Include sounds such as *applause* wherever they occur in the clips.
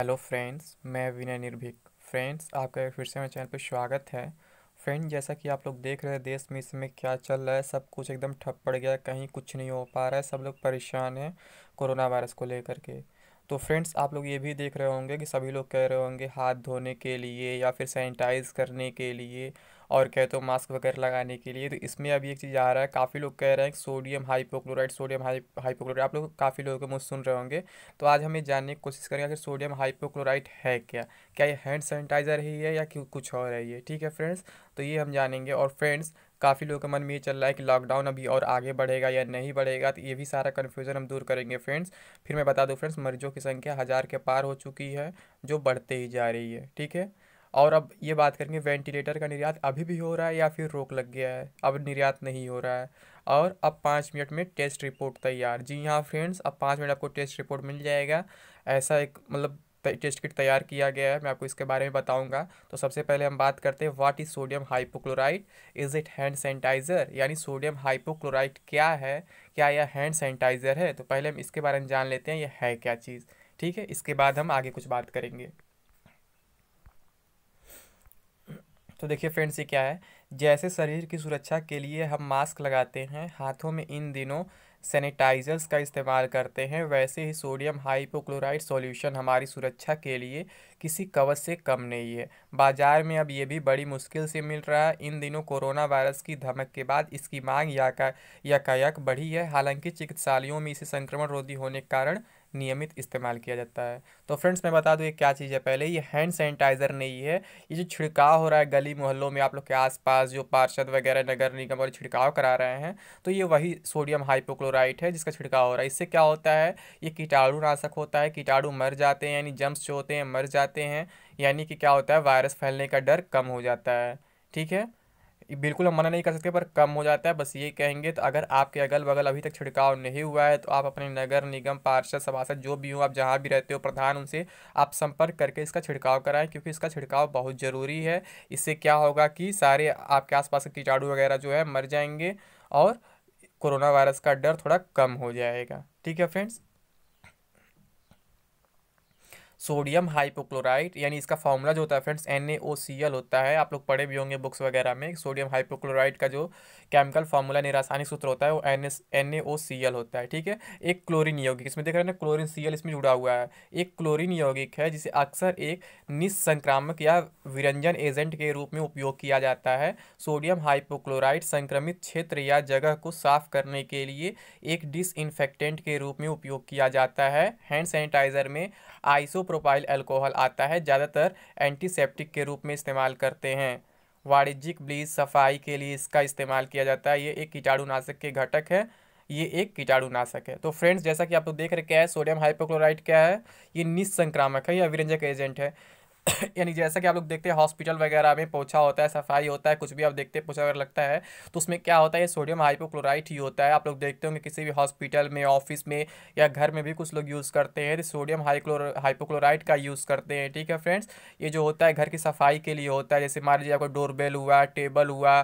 hello friends मैं विनय निर्भीक friends आपका फिर से मेरे चैनल पर स्वागत है फ्रेंड जैसा कि आप लोग देख रहे हैं देश में इस समय क्या चल रहा है सब कुछ एकदम ठप पड़ गया कहीं कुछ नहीं हो पा रहा है सब लोग परेशान हैं कोरोना वायरस को लेकर के तो फ्रेंड्स आप लोग ये भी देख रहे होंगे कि सभी लोग कह रहे होंगे हाथ धोने के लिए या फिर सैनिटाइज़ करने के लिए और कहते हो तो मास्क वगैरह लगाने के लिए तो इसमें अभी एक चीज़ आ रहा है काफ़ी लोग कह रहे हैं sodium hypochloride sodium high hypochloride आप लोग काफ़ी लोगों के मुझे सुन रहे होंगे तो आज हमें जानने की कोशिश करेंगे कि सोडियम हाइपोक्लोराइड है क्या क्या ये हैंड सैनिटाइज़र ही है या कुछ और है ये ठीक है फ्रेंड्स तो ये हम जानेंगे और फ्रेंड्स काफ़ी लोगों के मन में ये चल रहा है कि लॉकडाउन अभी और आगे बढ़ेगा या नहीं बढ़ेगा तो ये भी सारा कन्फ्यूजन हम दूर करेंगे फ्रेंड्स फिर मैं बता दूँ फ्रेंड्स मरीजों की संख्या हज़ार के पार हो चुकी है जो बढ़ते ही जा रही है ठीक है और अब ये बात करेंगे वेंटिलेटर का निर्यात अभी भी हो रहा है या फिर रोक लग गया है अब निर्यात नहीं हो रहा है और अब पाँच मिनट में टेस्ट रिपोर्ट तैयार जी हाँ फ्रेंड्स अब पाँच मिनट आपको टेस्ट रिपोर्ट मिल जाएगा ऐसा एक मतलब टेस्ट किट तैयार किया गया है मैं आपको इसके बारे में बताऊंगा तो सबसे पहले हम बात करते हैं what is sodium hypochloride is it hand sanitizer यानी सोडियम हाइपोक्लोराइड क्या है क्या यह हैंड सैनिटाइज़र है तो पहले हम इसके बारे में जान लेते हैं यह है क्या चीज़ ठीक है इसके बाद हम आगे कुछ बात करेंगे तो देखिए फ्रेंड्स ये क्या है जैसे शरीर की सुरक्षा के लिए हम मास्क लगाते हैं हाथों में इन दिनों सैनिटाइजर्स का इस्तेमाल करते हैं वैसे ही सोडियम हाइपोक्लोराइड सॉल्यूशन हमारी सुरक्षा के लिए किसी कवच से कम नहीं है बाज़ार में अब ये भी बड़ी मुश्किल से मिल रहा है इन दिनों कोरोना वायरस की धमक के बाद इसकी मांग याका यकायक बढ़ी है हालांकि चिकित्सालयों में इसे संक्रमण रोधी होने के कारण नियमित इस्तेमाल किया जाता है तो फ्रेंड्स मैं बता दूँ ये क्या चीज़ है पहले ये हैंड सैनिटाइज़र नहीं है ये जो छिड़काव हो रहा है गली मोहल्लों में आप लोग के आसपास जो पार्षद वगैरह नगर निगम और छिड़काव करा रहे हैं तो ये वही सोडियम हाइपोक्लोराइट है जिसका छिड़काव हो रहा है इससे क्या होता है ये कीटाणुनाशक होता है कीटाणु मर जाते हैं यानी जम्स जो होते हैं मर जाते हैं यानी कि क्या होता है वायरस फैलने का डर कम हो जाता है ठीक है बिल्कुल हम मना नहीं कर सकते पर कम हो जाता है बस ये कहेंगे तो अगर आपके अगल बगल अभी तक छिड़काव नहीं हुआ है तो आप अपने नगर निगम पार्षद सभासद जो भी हो आप जहाँ भी रहते हो प्रधान उनसे आप संपर्क करके इसका छिड़काव कराएं क्योंकि इसका छिड़काव बहुत ज़रूरी है इससे क्या होगा कि सारे आपके आसपास के कीटाणु वगैरह जो है मर जाएंगे और कोरोना वायरस का डर थोड़ा कम हो जाएगा ठीक है फ्रेंड्स सोडियम हाइपोक्लोराइड यानी इसका फॉर्मूला जो होता है फ्रेंड्स एन सी एल होता है आप लोग पढ़े भी होंगे बुक्स वगैरह में सोडियम हाइपोक्लोराइड का जो केमिकल फॉर्मूला यानी रासायनिक सूत्र होता है वो N S N C L होता है ठीक है एक क्लोरीन यौगिक इसमें देख रहे हैं ना क्लोरीन सी इसमें जुड़ा हुआ है एक क्लोरीन यौगिक है जिसे अक्सर एक निसंक्रामक या विरंजन एजेंट के रूप में उपयोग किया जाता है सोडियम हाइपोक्लोराइड संक्रमित क्षेत्र या जगह को साफ करने के लिए एक डिसइनफेक्टेंट के रूप में उपयोग किया जाता है हैंड सैनिटाइजर में आइसो प्रोपाइल अल्कोहल आता है ज़्यादातर एंटीसेप्टिक के रूप में इस्तेमाल करते हैं वाणिज्यिक ब्लीच सफाई के लिए इसका इस्तेमाल किया जाता है ये एक कीटाणुनाशक के घटक है ये एक कीटाणुनाशक है तो फ्रेंड्स जैसा कि आप लोग तो देख रहे क्या है सोडियम हाइपोक्लोराइड क्या है ये निस्संक्रामक है या विरंजक एजेंट है *coughs* यानी जैसा कि आप लोग देखते हैं हॉस्पिटल वगैरह में पोछा होता है सफाई होता है कुछ भी आप देखते हैं पोछा वगैरह लगता है तो उसमें क्या होता है सोडियम हाइपोक्लोराइट ही होता है आप लोग देखते होंगे किसी भी हॉस्पिटल में ऑफिस में या घर में भी कुछ लोग यूज़ करते हैं सोडियम हाइक्लोर हाइपोक्लोराइट का यूज़ करते हैं ठीक है फ्रेंड्स ये जो होता है घर की सफाई के लिए होता है जैसे मान लीजिए आपको डोरबेल हुआ टेबल हुआ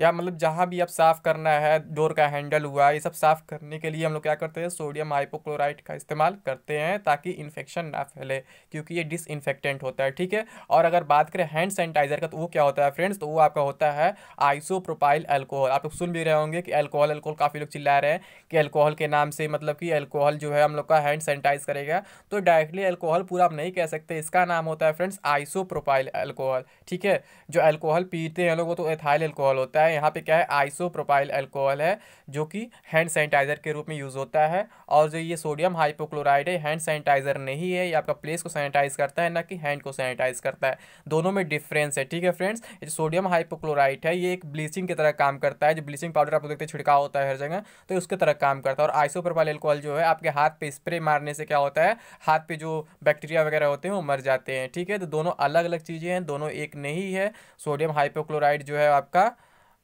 या मतलब जहाँ भी अब साफ़ करना है डोर का हैंडल हुआ ये सब साफ़ करने के लिए हम लोग क्या करते हैं सोडियम हाइपोक्लोराइड का इस्तेमाल करते हैं ताकि इन्फेक्शन ना फैले क्योंकि ये इन्फेक्टेंट होता है ठीक है और अगर बात करें हैंड सैनिटाइज़र का तो वो क्या होता है फ्रेंड्स तो वो आपका होता है आइसोप्रोपाइल अल्कोहल आप लोग सुन भी रहे होंगे कि अल्कोहल अल्कोहल काफ़ी लोग चिल्ला रहे हैं कि अल्कोहल के नाम से मतलब कि अल्कोहल जो है हम लोग का हैंड सैनिटाइज करेगा तो डायरेक्टली अल्कोहल पूरा आप नहीं कह सकते इसका नाम होता है फ्रेंड्स आइसोप्रोपाइल अल्कोहल ठीक है जो अल्कोहल पीते हैं लोग वो तो एथाइल अल्कोहल होता है होता है यहाँ पे क्या है आइसो प्रोपाइल एल्कोहल है जो कि हैंड सैनिटाइजर के रूप में यूज़ होता है और जो ये सोडियम हाइपोक्लोराइड है हैंड सैनिटाइजर नहीं है ये आपका प्लेस को सैनिटाइज करता है ना कि हैंड को सैनिटाइज करता है दोनों में डिफ्रेंस है ठीक है फ्रेंड्स जो सोडियम हाइपोक्लोराइड है ये एक ब्लीचिंग की तरह काम करता है जो ब्लीचिंग पाउडर आप देखते छिड़काव होता है हर जगह तो उसके तरह काम करता है और आइसो प्रोपाइल एल्कोहल जो है आपके हाथ पे स्प्रे मारने से क्या होता है हाथ पे जो बैक्टीरिया वगैरह होते हैं वो मर जाते हैं ठीक है तो दोनों अलग अलग चीज़ें हैं दोनों एक नहीं है सोडियम हाइपोक्लोराइड जो है आपका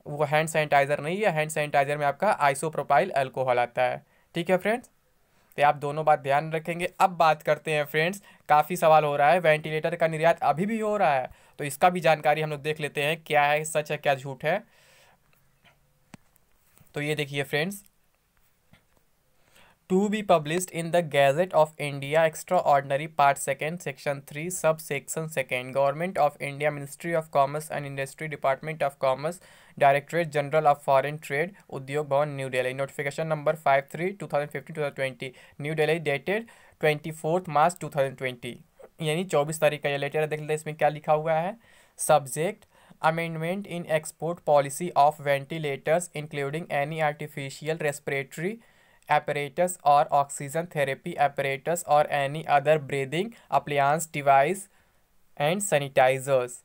वो हैंड सैनिटाइज़र नहीं है हैंड सैनिटाइज़र में आपका आइसोप्रोपाइल अल्कोहल आता है ठीक है फ्रेंड्स तो आप दोनों बात ध्यान रखेंगे अब बात करते हैं फ्रेंड्स काफ़ी सवाल हो रहा है वेंटिलेटर का निर्यात अभी भी हो रहा है तो इसका भी जानकारी हम लोग देख लेते हैं क्या है सच है क्या झूठ है तो ये देखिए friends to be published in the gazette of India extraordinary part second section three sub section second government of India ministry of commerce and industry department of commerce directorate general of foreign trade Udyog Bhavan New Delhi notification number five three two thousand fifteen two thousand twenty New Delhi dated twenty fourth March two thousand twenty यानी चौबीस तारीख का ये letter है देख लेते इसमें क्या लिखा हुआ है subject amendment in export policy of ventilators including any artificial respiratory apparatus और ऑक्सीजन थेरेपी apparatus और any other breathing appliance device and sanitizers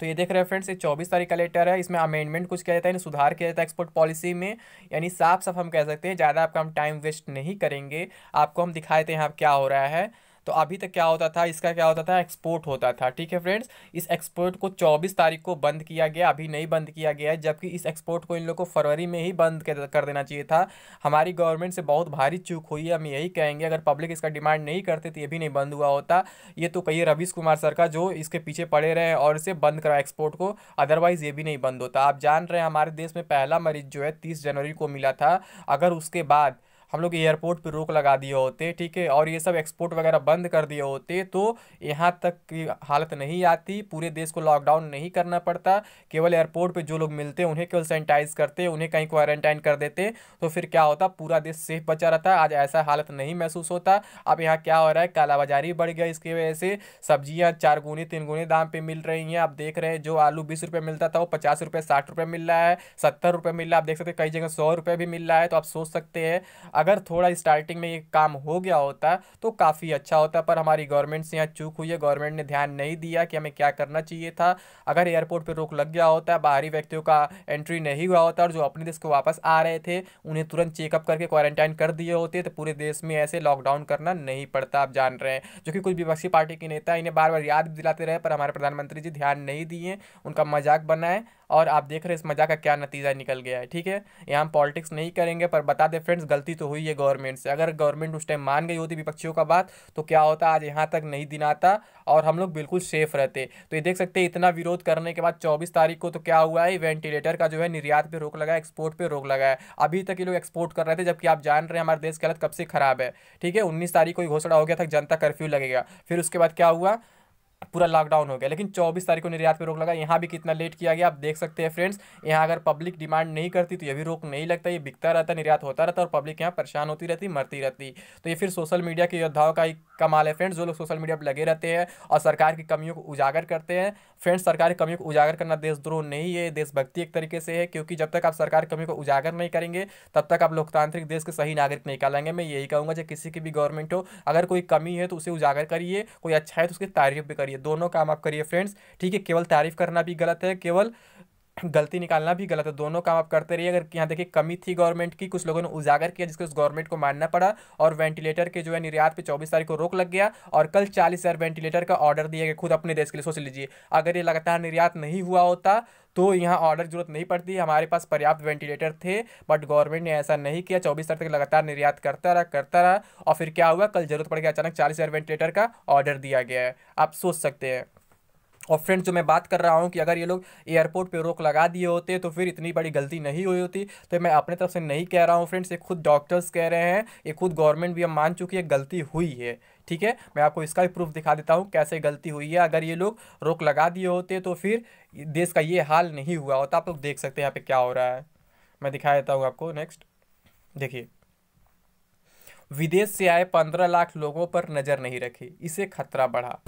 तो ये देख रहे हैं फ्रेंड्स ये चौबीस तारीख का लेटर है इसमें अमेंडमेंट कुछ किया जाता है सुधार किया जाता है एक्सपोर्ट पॉलिसी में यानी साफ साफ हम कह सकते हैं ज़्यादा आपका हम टाइम वेस्ट नहीं करेंगे आपको हम दिखाए थे यहाँ क्या हो रहा है तो अभी तक क्या होता था इसका क्या होता था एक्सपोर्ट होता था ठीक है फ्रेंड्स इस एक्सपोर्ट को चौबीस तारीख को बंद किया गया अभी नहीं बंद किया गया है जबकि इस एक्सपोर्ट को इन लोग को फरवरी में ही बंद कर देना चाहिए था हमारी गवर्नमेंट से बहुत भारी चूक हुई है हम यही कहेंगे अगर पब्लिक इसका डिमांड नहीं करते तो ये भी नहीं बंद हुआ होता ये तो कही रवीश कुमार सर का जो इसके पीछे पड़े रहे और इसे बंद करा एक्सपोर्ट को अदरवाइज़ ये भी नहीं बंद होता आप जान रहे हैं हमारे देश में पहला मरीज जो है तीस जनवरी को मिला था अगर उसके बाद हम लोग एयरपोर्ट पर रोक लगा दिए होते ठीक है और ये सब एक्सपोर्ट वगैरह बंद कर दिए होते तो यहाँ तक की हालत नहीं आती पूरे देश को लॉकडाउन नहीं करना पड़ता केवल एयरपोर्ट पर जो लोग मिलते उन्हें केवल सैनिटाइज करते उन्हें कहीं क्वारंटाइन कर देते तो फिर क्या होता पूरा देश सेफ बचा रहता आज ऐसा हालत नहीं महसूस होता अब यहाँ क्या हो रहा है कालाबाजारी बढ़ गया इसकी वजह से सब्जियाँ चार गुने तीन गुने दाम पर मिल रही हैं आप देख रहे हैं जो आलू बीस रुपये मिलता था वो पचास रुपये साठ रुपये मिल रहा है सत्तर रुपये मिल रहा है आप देख सकते कई जगह सौ रुपये भी मिल रहा है तो आप सोच सकते हैं अगर थोड़ा स्टार्टिंग में ये काम हो गया होता तो काफ़ी अच्छा होता पर हमारी गवर्नमेंट से यहाँ चूक हुई है गवर्नमेंट ने ध्यान नहीं दिया कि हमें क्या करना चाहिए था अगर एयरपोर्ट पर रोक लग गया होता बाहरी व्यक्तियों का एंट्री नहीं हुआ होता और जो अपने देश को वापस आ रहे थे उन्हें तुरंत चेकअप करके क्वारंटाइन कर दिए होते तो पूरे देश में ऐसे लॉकडाउन करना नहीं पड़ता आप जान रहे हैं जो कि कुछ विपक्षी पार्टी के नेता इन्हें बार बार याद दिलाते रहे पर हमारे प्रधानमंत्री जी ध्यान नहीं दिए उनका मजाक बनाए और आप देख रहे हैं इस मजाक का क्या नतीजा निकल गया है ठीक है यहाँ हम पॉलिटिक्स नहीं करेंगे पर बता दें फ्रेंड्स गलती तो हुई है गवर्नमेंट से अगर गवर्नमेंट उस टाइम मान गई होती विपक्षियों का बात तो क्या होता आज यहाँ तक नहीं दिन आता और हम लोग बिल्कुल सेफ रहते तो ये देख सकते हैं इतना विरोध करने के बाद चौबीस तारीख को तो क्या हुआ है वेंटिलेटर का जो है निर्यात पर रोक लगा एक्सपोर्ट पर रोक लगा है अभी तक ये लोग एक्सपोर्ट कर रहे थे जबकि आप जान रहे हैं हमारे देश की हालत कब से खराब है ठीक है उन्नीस तारीख को घोषणा हो गया था जनता कर्फ्यू लगेगा फिर उसके बाद क्या हुआ पूरा लॉकडाउन हो गया लेकिन 24 तारीख को निर्यात पे रोक लगा यहाँ भी कितना लेट किया गया आप देख सकते हैं फ्रेंड्स यहाँ अगर पब्लिक डिमांड नहीं करती तो ये भी रोक नहीं लगता ये बिकता रहता निर्यात होता रहता और पब्लिक यहाँ परेशान होती रहती मरती रहती तो ये फिर सोशल मीडिया के योद्धाओं का एक कमाल है फ्रेंड्स जो लोग सोशल मीडिया पर लगे रहते हैं और सरकार की कमियों को उजागर करते हैं फ्रेंड्स सरकार की कमियों को उजागर करना देशद्रोह नहीं है देशभक्ति एक तरीके से है क्योंकि जब तक आप सरकार की कमी को उजागर नहीं करेंगे तब तक आप लोकतांत्रिक देश के सही नागरिक नहीं कहलाएंगे मैं यही कहूँगा जब किसी की भी गवर्नमेंट हो अगर कोई कमी है तो उसे उजागर करिए कोई अच्छा है तो उसकी तारीफ भी करिए करिए दोनों काम आप करिए फ्रेंड्स ठीक है केवल तारीफ करना भी गलत है केवल गलती निकालना भी गलत है दोनों काम आप करते रहिए अगर यहाँ देखिए कमी थी गवर्नमेंट की कुछ लोगों ने उजागर किया जिसको उस गवर्नमेंट को मानना पड़ा और वेंटिलेटर के जो है निर्यात पे 24 तारीख को रोक लग गया और कल चालीस हज़ार वेंटिलेटर का ऑर्डर दिया गया खुद अपने देश के लिए सोच लीजिए अगर ये लगातार निर्यात नहीं हुआ होता तो यहाँ ऑर्डर जरूरत नहीं पड़ती हमारे पास पर्याप्त वेंटिलेटर थे बट गवर्नमेंट ने ऐसा नहीं किया चौबीस तारीख तक लगातार निर्यात करता रहा करता रहा और फिर क्या हुआ कल जरूरत पड़ गया अचानक चालीस वेंटिलेटर का ऑर्डर दिया गया है आप सोच सकते हैं और फ्रेंड्स जो मैं बात कर रहा हूँ कि अगर ये लोग एयरपोर्ट पे रोक लगा दिए होते तो फिर इतनी बड़ी गलती नहीं हुई होती तो मैं अपने तरफ से नहीं कह रहा हूँ फ्रेंड्स ये खुद डॉक्टर्स कह रहे हैं ये खुद गवर्नमेंट भी अब मान चुकी है गलती हुई है ठीक है मैं आपको इसका भी प्रूफ दिखा देता हूँ कैसे गलती हुई है अगर ये लोग रोक लगा दिए होते तो फिर देश का ये हाल नहीं हुआ होता आप लोग देख सकते हैं यहाँ पर क्या हो रहा है मैं दिखा देता हूँ आपको नेक्स्ट देखिए विदेश से आए पंद्रह लाख लोगों पर नज़र नहीं रखी इसे खतरा बढ़ा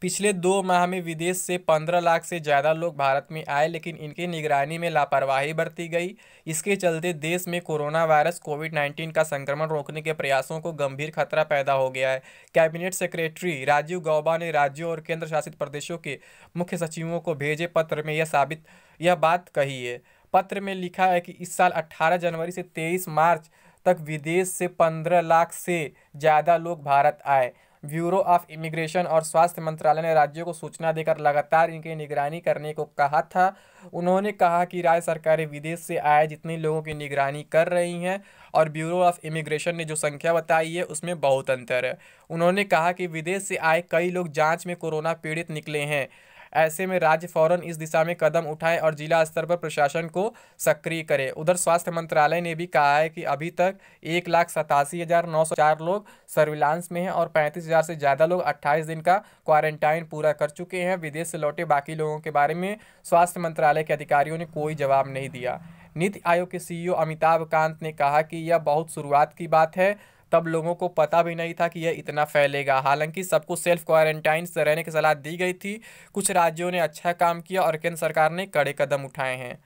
पिछले दो माह में विदेश से पंद्रह लाख से ज़्यादा लोग भारत में आए लेकिन इनकी निगरानी में लापरवाही बरती गई इसके चलते देश में कोरोना वायरस कोविड नाइन्टीन का संक्रमण रोकने के प्रयासों को गंभीर खतरा पैदा हो गया है कैबिनेट सेक्रेटरी राजीव गौबा ने राज्यों और केंद्र शासित प्रदेशों के मुख्य सचिवों को भेजे पत्र में यह साबित यह बात कही है पत्र में लिखा है कि इस साल 18 जनवरी से 23 मार्च तक विदेश से 15 लाख से ज़्यादा लोग भारत आए ब्यूरो ऑफ इमिग्रेशन और स्वास्थ्य मंत्रालय ने राज्यों को सूचना देकर लगातार इनकी निगरानी करने को कहा था उन्होंने कहा कि राज्य सरकारें विदेश से आए जितने लोगों की निगरानी कर रही हैं और ब्यूरो ऑफ इमिग्रेशन ने जो संख्या बताई है उसमें बहुत अंतर है उन्होंने कहा कि विदेश से आए कई लोग जाँच में कोरोना पीड़ित निकले हैं ऐसे में राज्य फौरन इस दिशा में कदम उठाएं और जिला स्तर पर प्रशासन को सक्रिय करे उधर स्वास्थ्य मंत्रालय ने भी कहा है कि अभी तक एक लाख सतासी हज़ार नौ सौ चार लोग सर्विलांस में हैं और पैंतीस हज़ार से ज़्यादा लोग अट्ठाईस दिन का क्वारंटाइन पूरा कर चुके हैं विदेश से लौटे बाकी लोगों के बारे में स्वास्थ्य मंत्रालय के अधिकारियों ने कोई जवाब नहीं दिया नीति आयोग के सीईओ अमिताभ कांत ने कहा कि यह बहुत शुरुआत की बात है तब लोगों को पता भी नहीं था कि यह इतना फैलेगा हालांकि सबको सेल्फ क्वारंटाइन से रहने की सलाह दी गई थी कुछ राज्यों ने अच्छा काम किया और केंद्र सरकार ने कड़े कदम उठाए हैं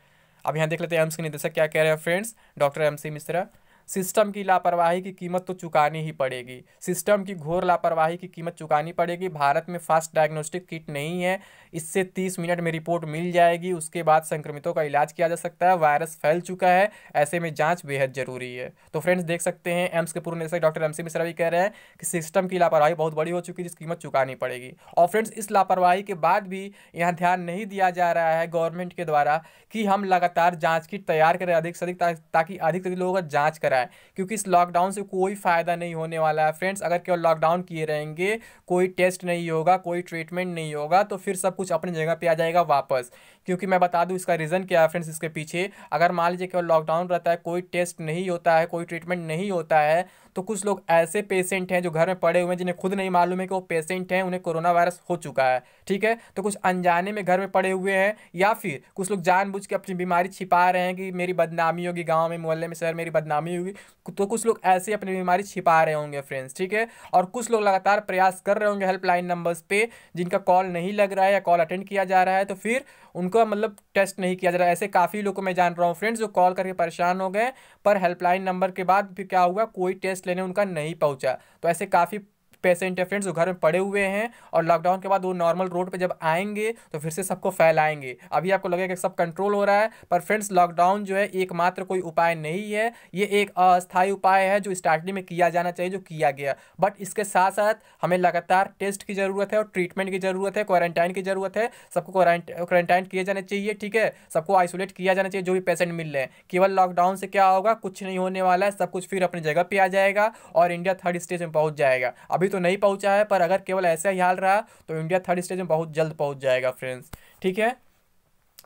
अब यहाँ देख लेते हैं एम्स के निदेशक क्या कह रहे हैं friends doctor M Mishra system की लापरवाही की कीमत तो चुकानी ही पड़ेगी सिस्टम की घोर लापरवाही की कीमत चुकानी पड़ेगी भारत में फास्ट डायग्नोस्टिक किट नहीं है इससे तीस मिनट में रिपोर्ट मिल जाएगी उसके बाद संक्रमितों का इलाज किया जा सकता है वायरस फैल चुका है ऐसे में जाँच बेहद जरूरी है तो फ्रेंड्स देख सकते हैं एम्स के पूर्व निदेशक डॉक्टर एम मिश्रा भी कह रहे हैं कि सिस्टम की लापरवाही बहुत बड़ी हो चुकी है जिसकी कीमत चुकानी पड़ेगी और फ्रेंड्स इस लापरवाही के बाद भी यहाँ ध्यान नहीं दिया जा रहा है गवर्नमेंट के द्वारा कि हम लगातार जाँच किट तैयार करें अधिक से अधिक ताकि अधिक से अधिक लोगों का जाँच करें रहा है क्योंकि इस लॉकडाउन से कोई फ़ायदा नहीं होने वाला है फ्रेंड्स अगर केवल लॉकडाउन किए रहेंगे कोई टेस्ट नहीं होगा कोई ट्रीटमेंट नहीं होगा तो फिर सब कुछ अपनी जगह पर आ जाएगा वापस क्योंकि मैं बता दूँ इसका रीज़न क्या है फ्रेंड्स इसके पीछे अगर मान लीजिए केवल लॉकडाउन रहता है कोई टेस्ट नहीं होता है कोई ट्रीटमेंट नहीं होता है तो कुछ लोग ऐसे पेशेंट हैं जो घर में पड़े हुए हैं जिन्हें खुद नहीं मालूम है कि वो पेशेंट हैं उन्हें कोरोना वायरस हो चुका है ठीक है तो कुछ अनजाने में घर में पड़े हुए हैं या फिर कुछ लोग जानबूझ के अपनी बीमारी छिपा रहे हैं कि मेरी बदनामी होगी गाँव में मोहल्ले में शहर मेरी बदनामी होगी तो कुछ लोग ऐसे अपनी बीमारी छिपा रहे होंगे फ्रेंड्स ठीक है और कुछ लोग लगातार प्रयास कर रहे होंगे हेल्पलाइन नंबर्स पर जिनका कॉल नहीं लग रहा है या कॉल अटेंड किया जा रहा है तो फिर उनको उनका मतलब टेस्ट नहीं किया जा रहा ऐसे काफ़ी लोगों को मैं जान रहा हूँ फ्रेंड्स जो कॉल करके परेशान हो गए पर हेल्पलाइन नंबर के बाद फिर क्या हुआ कोई टेस्ट लेने उनका नहीं पहुँचा तो ऐसे काफ़ी पेशेंट है फ्रेंड्स जो घर में पड़े हुए हैं और लॉकडाउन के बाद वो नॉर्मल रोड पर जब आएंगे तो फिर से सबको फैलाएंगे अभी आपको लगेगा कि सब कंट्रोल हो रहा है पर फ्रेंड्स लॉकडाउन जो है एकमात्र कोई उपाय नहीं है ये एक अस्थायी उपाय है जो स्टार्टिंग में किया जाना चाहिए जो किया गया बट इसके साथ साथ हमें लगातार टेस्ट की ज़रूरत है और ट्रीटमेंट की ज़रूरत है क्वारंटाइन की ज़रूरत है सबको क्वारंटाइन किया जाना चाहिए ठीक है सबको आइसोलेट किया जाना चाहिए जो भी पेशेंट मिल रहे हैं केवल लॉकडाउन से क्या होगा कुछ नहीं होने वाला है सब कुछ फिर अपनी जगह पर आ जाएगा और इंडिया थर्ड स्टेज में पहुँच जाएगा अभी तो तो नहीं पहुंचा है पर अगर केवल ऐसा ही हाल रहा तो इंडिया थर्ड स्टेज में बहुत जल्द पहुंच जाएगा फ्रेंड्स ठीक है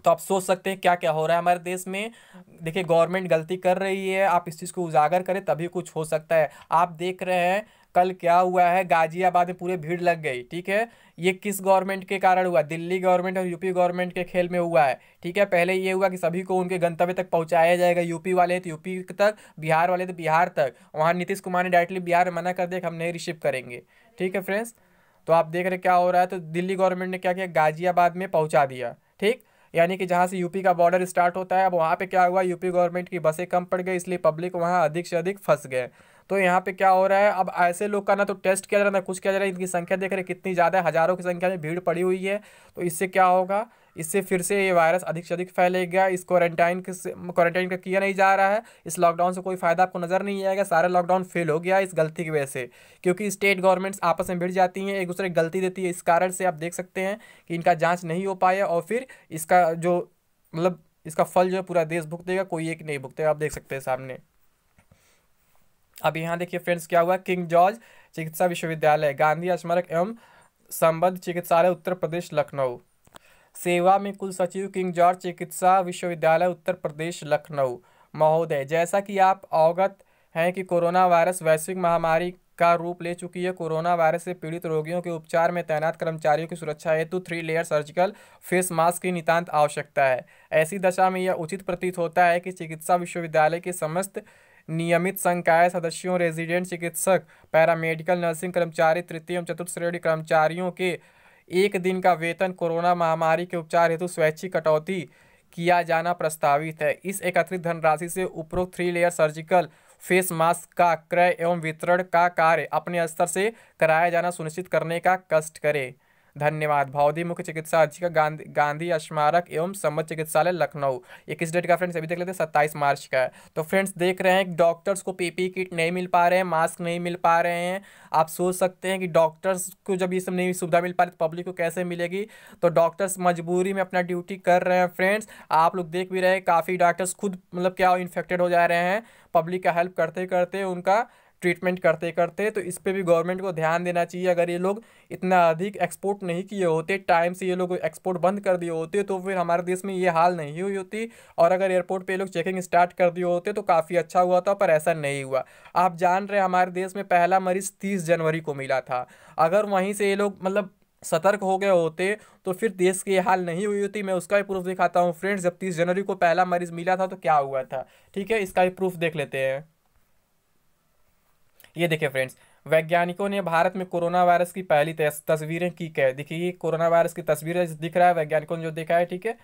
तो आप सोच सकते हैं क्या क्या हो रहा है हमारे देश में देखिए गवर्नमेंट गलती कर रही है आप इस चीज़ को उजागर करें तभी कुछ हो सकता है आप देख रहे हैं कल क्या हुआ है गाजियाबाद में पूरे भीड़ लग गई ठीक है ये किस गवर्नमेंट के कारण हुआ दिल्ली गवर्नमेंट और यूपी गवर्नमेंट के खेल में हुआ है ठीक है पहले ये हुआ कि सभी को उनके गंतव्य तक पहुंचाया जाएगा यूपी वाले तो यूपी तक बिहार वाले तो बिहार तक वहाँ नीतीश कुमार ने डायरेक्टली बिहार मना कर दिया हम नहीं रिसीव करेंगे ठीक है फ्रेंड्स तो आप देख रहे क्या हो रहा है तो दिल्ली गवर्नमेंट ने क्या किया गाजियाबाद में पहुँचा दिया ठीक यानी कि जहाँ से यूपी का बॉर्डर स्टार्ट होता है अब वहाँ पर क्या हुआ यूपी गवर्नमेंट की बसें कम पड़ गई इसलिए पब्लिक वहाँ अधिक से अधिक फंस गए तो यहाँ पे क्या हो रहा है अब ऐसे लोग का ना तो टेस्ट किया जा रहा है ना कुछ किया जा रहा है इनकी संख्या देख रहे हैं कितनी ज़्यादा है हज़ारों की संख्या में भीड़ पड़ी हुई है तो इससे क्या होगा इससे फिर से ये वायरस अधिक से अधिक फैलेगा इस क्वारंटाइन क्वारंटाइन का किया नहीं जा रहा है इस लॉकडाउन से कोई फ़ायदा आपको नज़र नहीं आएगा सारा लॉकडाउन फेल हो गया इस गलती की वजह से क्योंकि स्टेट गवर्नमेंट्स आपस में भिड़ जाती हैं एक दूसरे गलती देती है इस कारण से आप देख सकते हैं कि इनका जाँच नहीं हो पाया और फिर इसका जो मतलब इसका फल जो है पूरा देश भुगतेगा कोई एक नहीं भुगतेगा आप देख सकते हैं सामने अब यहाँ देखिए फ्रेंड्स क्या हुआ किंग जॉर्ज चिकित्सा विश्वविद्यालय गांधी स्मारक एवं संबद्ध चिकित्सालय उत्तर प्रदेश लखनऊ सेवा में कुल सचिव किंग जॉर्ज चिकित्सा विश्वविद्यालय उत्तर प्रदेश लखनऊ महोदय जैसा कि आप अवगत हैं कि कोरोना वायरस वैश्विक महामारी का रूप ले चुकी है कोरोना वायरस से पीड़ित रोगियों के उपचार में तैनात कर्मचारियों की सुरक्षा हेतु three layer surgical face mask की नितांत आवश्यकता है ऐसी दशा में यह उचित प्रतीत होता है कि चिकित्सा विश्वविद्यालय के समस्त नियमित संकाय सदस्यों रेजिडेंट चिकित्सक पैरामेडिकल नर्सिंग कर्मचारी तृतीय एवं चतुर्थ श्रेणी कर्मचारियों के एक दिन का वेतन कोरोना महामारी के उपचार हेतु स्वैच्छिक कटौती किया जाना प्रस्तावित है इस एकत्रित धनराशि से उपरोक्त three layer surgical face mask का क्रय एवं वितरण का कार्य अपने स्तर से कराया जाना सुनिश्चित करने का कष्ट करें धन्यवाद भावदी मुख्य चिकित्सा अधिका गांधी गांधी स्मारक एवं सम्मत चिकित्सालय लखनऊ ये किस डेट का फ्रेंड्स अभी देख लेते हैं सत्ताईस मार्च का है तो फ्रेंड्स देख रहे हैं कि डॉक्टर्स को पीपी किट नहीं मिल पा रहे हैं मास्क नहीं मिल पा रहे हैं आप सोच सकते हैं कि डॉक्टर्स को जब ये सब नहीं सुविधा मिल पा रही तो पब्लिक को कैसे मिलेगी तो डॉक्टर्स मजबूरी में अपना ड्यूटी कर रहे हैं फ्रेंड्स आप लोग देख भी रहे हैं काफ़ी डॉक्टर्स खुद मतलब क्या इन्फेक्टेड हो जा रहे हैं पब्लिक का हेल्प करते करते उनका ट्रीटमेंट करते करते तो इस पर भी गवर्नमेंट को ध्यान देना चाहिए अगर ये लोग इतना अधिक एक्सपोर्ट नहीं किए होते टाइम से ये लोग एक्सपोर्ट बंद कर दिए होते तो फिर हमारे देश में ये हाल नहीं हुई होती और अगर एयरपोर्ट पर ये लोग चेकिंग स्टार्ट कर दिए होते तो काफ़ी अच्छा हुआ था पर ऐसा नहीं हुआ आप जान रहे हमारे देश में पहला मरीज तीस जनवरी को मिला था अगर वहीं से ये लोग मतलब सतर्क हो गए होते तो फिर देश की हाल नहीं हुई होती मैं उसका भी प्रूफ दिखाता हूँ फ्रेंड्स जब तीस जनवरी को पहला मरीज मिला था तो क्या हुआ था ठीक है इसका भी प्रूफ देख लेते हैं ये देखिए फ्रेंड्स वैज्ञानिकों ने भारत में कोरोना वायरस की पहली तस्वीरें की क्या देखिए कोरोना वायरस की तस्वीरें दिख रहा है वैज्ञानिकों ने जो देखा है ठीक है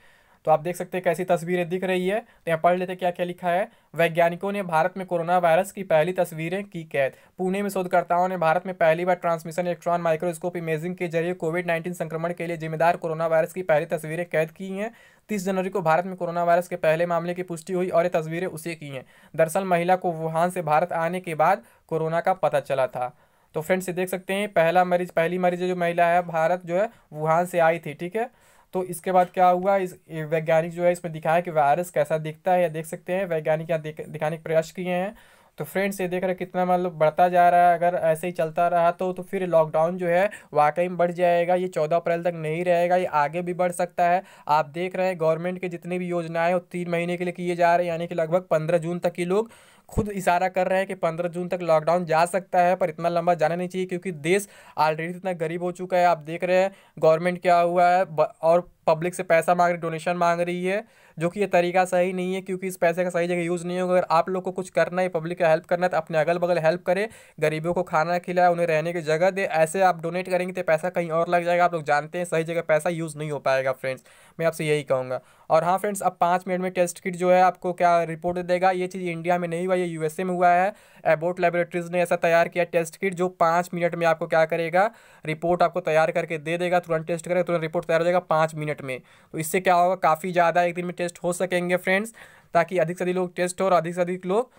तो आप देख सकते हैं कैसी तस्वीरें दिख रही है तो यहाँ पढ़ लेते क्या क्या लिखा है वैज्ञानिकों ने भारत में कोरोना वायरस की पहली तस्वीरें की कैद पुणे में शोधकर्ताओं ने भारत में पहली बार ट्रांसमिशन इलेक्ट्रॉन माइक्रोस्कोप इमेजिंग के जरिए कोविड नाइन्टीन संक्रमण के लिए जिम्मेदार कोरोना वायरस की पहली तस्वीरें कैद की हैं तीस जनवरी को भारत में कोरोना वायरस के पहले मामले की पुष्टि हुई और ये तस्वीरें उसे की हैं दरअसल महिला को वुहान से भारत आने के बाद कोरोना का पता चला था तो फ्रेंड्स ये देख सकते हैं पहला मरीज पहली मरीज जो महिला है भारत जो है वुहान से आई थी ठीक है तो इसके बाद क्या हुआ इस वैज्ञानिक जो है इसमें दिखाया कि वायरस कैसा दिखता है या देख सकते हैं वैज्ञानिक यहाँ देख दिखाने के प्रयास किए हैं तो फ्रेंड्स ये देख रहे कितना मतलब बढ़ता जा रहा है अगर ऐसे ही चलता रहा तो तो फिर लॉकडाउन जो है वाकई में बढ़ जाएगा ये चौदह अप्रैल तक नहीं रहेगा ये आगे भी बढ़ सकता है आप देख रहे हैं गवर्नमेंट के जितनी भी वो तीन महीने के लिए किए जा रहे हैं यानी कि लगभग पंद्रह जून तक ही लोग खुद इशारा कर रहे हैं कि पंद्रह जून तक लॉकडाउन जा सकता है पर इतना लंबा जाना नहीं चाहिए क्योंकि देश ऑलरेडी इतना गरीब हो चुका है आप देख रहे हैं गवर्नमेंट क्या हुआ है और पब्लिक से पैसा मांग रही डोनेशन मांग रही है जो कि ये तरीका सही नहीं है क्योंकि इस पैसे का सही जगह यूज़ नहीं होगा अगर आप लोग को कुछ करना है पब्लिक का हेल्प करना है तो अपने अगल बगल हेल्प करें गरीबों को खाना खिलाए उन्हें रहने की जगह दे ऐसे आप डोनेट करेंगे तो पैसा कहीं और लग जाएगा आप लोग जानते हैं सही जगह पैसा यूज़ नहीं हो पाएगा फ्रेंड्स मैं आपसे यही कहूँगा और हाँ फ्रेंड्स अब पाँच मिनट में टेस्ट किट जो है आपको क्या रिपोर्ट देगा ये चीज़ इंडिया में नहीं हुआ ये यूएसए में हुआ है एबोट लेबोरेटरीज ने ऐसा तैयार किया टेस्ट किट जो पाँच मिनट में आपको क्या करेगा रिपोर्ट आपको तैयार करके दे देगा तुरंत टेस्ट करेगा तुरंत रिपोर्ट तैयार हो जाएगा पाँच मिनट में तो इससे क्या होगा काफ़ी ज़्यादा एक दिन में टेस्ट हो सकेंगे फ्रेंड्स ताकि अधिक से अधिक लोग टेस्ट हो और अधिक से अधिक लोग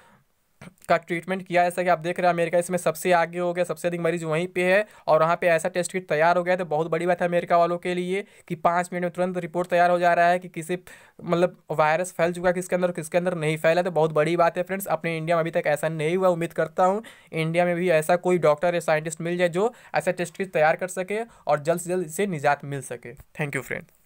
का ट्रीटमेंट किया जैसा कि आप देख रहे हैं अमेरिका इसमें सबसे आगे हो गया सबसे अधिक मरीज वहीं पे है और वहाँ पे ऐसा टेस्ट किट तैयार हो गया तो बहुत बड़ी बात है अमेरिका वालों के लिए कि पाँच मिनट में तुरंत रिपोर्ट तैयार हो जा रहा है कि किसी मतलब वायरस फैल चुका है किसके अंदर किसके अंदर नहीं फैला तो बहुत बड़ी बात है फ्रेंड्स अपने इंडिया में अभी तक ऐसा नहीं हुआ उम्मीद करता हूँ इंडिया में भी ऐसा कोई डॉक्टर या साइंटिस्ट मिल जाए जो ऐसा टेस्ट किट तैयार कर सके और जल्द से जल्द इसे निजात मिल सके थैंक यू फ्रेंड